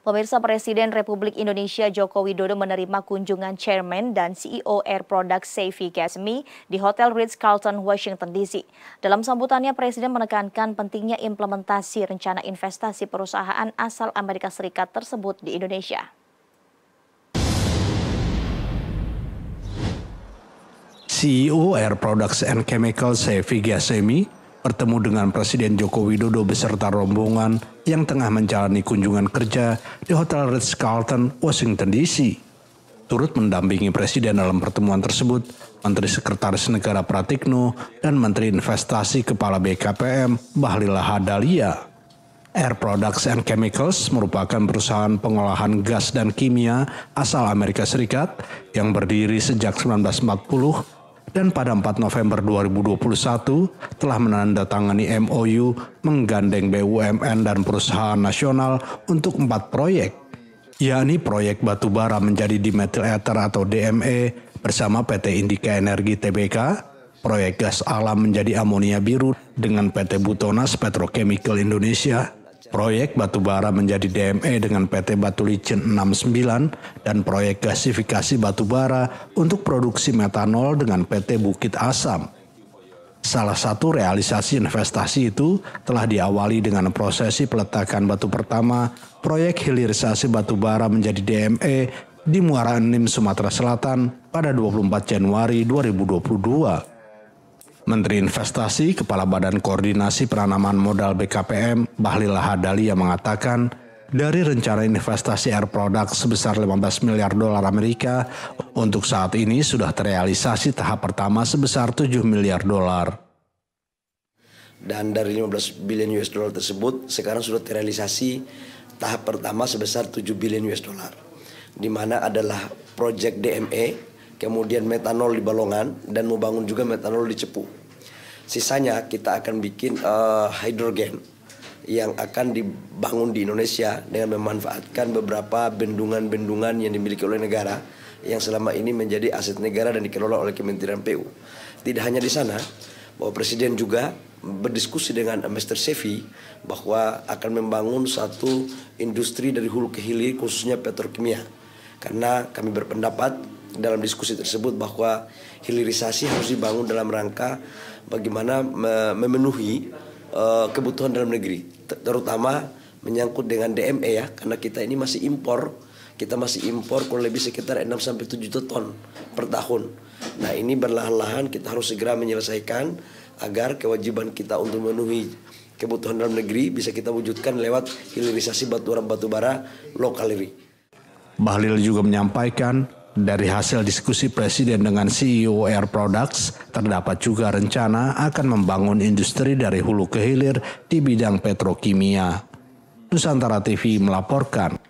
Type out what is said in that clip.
Pemirsa Presiden Republik Indonesia Joko Widodo menerima kunjungan Chairman dan CEO Air Product Seifi Gasmi di Hotel Ritz-Carlton, Washington DC. Dalam sambutannya, Presiden menekankan pentingnya implementasi rencana investasi perusahaan asal Amerika Serikat tersebut di Indonesia. CEO Air Products and Chemicals Seifi Ghasemi bertemu dengan Presiden Joko Widodo beserta rombongan yang tengah menjalani kunjungan kerja di Hotel Ritz-Carlton, Washington DC. Turut mendampingi Presiden dalam pertemuan tersebut, Menteri Sekretaris Negara Pratikno dan Menteri Investasi Kepala BKPM Bahlil Hadalia. Air Products and Chemicals merupakan perusahaan pengolahan gas dan kimia asal Amerika Serikat yang berdiri sejak 1940 dan pada 4 November 2021 telah menandatangani MOU menggandeng BUMN dan perusahaan nasional untuk empat proyek, yakni proyek batubara menjadi dimethyl ether atau DME bersama PT Indika Energi Tbk, proyek gas alam menjadi amonia biru dengan PT Butonas Petrochemical Indonesia, Proyek batubara menjadi DME dengan PT Batu Licin 69 dan proyek gasifikasi batubara untuk produksi metanol dengan PT Bukit Asam. Salah satu realisasi investasi itu telah diawali dengan prosesi peletakan batu pertama proyek hilirisasi batubara menjadi DME di Muara Enim, Sumatera Selatan pada 24 Januari 2022. Menteri Investasi, Kepala Badan Koordinasi Penanaman Modal BKPM, Bahlil Lahadalia mengatakan, dari rencana investasi air produk sebesar 15 miliar dolar Amerika, untuk saat ini sudah terrealisasi tahap pertama sebesar 7 miliar dolar. Dan dari 15 billion US dollar tersebut, sekarang sudah terrealisasi tahap pertama sebesar 7 billion US dollar. Di mana adalah proyek DME, kemudian metanol di Balongan, dan membangun juga metanol di Cepu Sisanya kita akan bikin uh, hidrogen yang akan dibangun di Indonesia dengan memanfaatkan beberapa bendungan-bendungan yang dimiliki oleh negara yang selama ini menjadi aset negara dan dikelola oleh Kementerian PU. Tidak hanya di sana, bahwa Presiden juga berdiskusi dengan Mr. Sefi bahwa akan membangun satu industri dari hulu ke hilir khususnya petrokimia. Karena kami berpendapat dalam diskusi tersebut bahwa hilirisasi harus dibangun dalam rangka bagaimana memenuhi eh, kebutuhan dalam negeri terutama menyangkut dengan DME ya karena kita ini masih impor kita masih impor kurang lebih sekitar 6 sampai 7 juta ton per tahun. Nah, ini berlahan-lahan kita harus segera menyelesaikan agar kewajiban kita untuk memenuhi kebutuhan dalam negeri bisa kita wujudkan lewat hilirisasi batu bara lokal ini. Bahlil juga menyampaikan dari hasil diskusi Presiden dengan CEO Air Products, terdapat juga rencana akan membangun industri dari hulu ke hilir di bidang petrokimia. Nusantara TV melaporkan.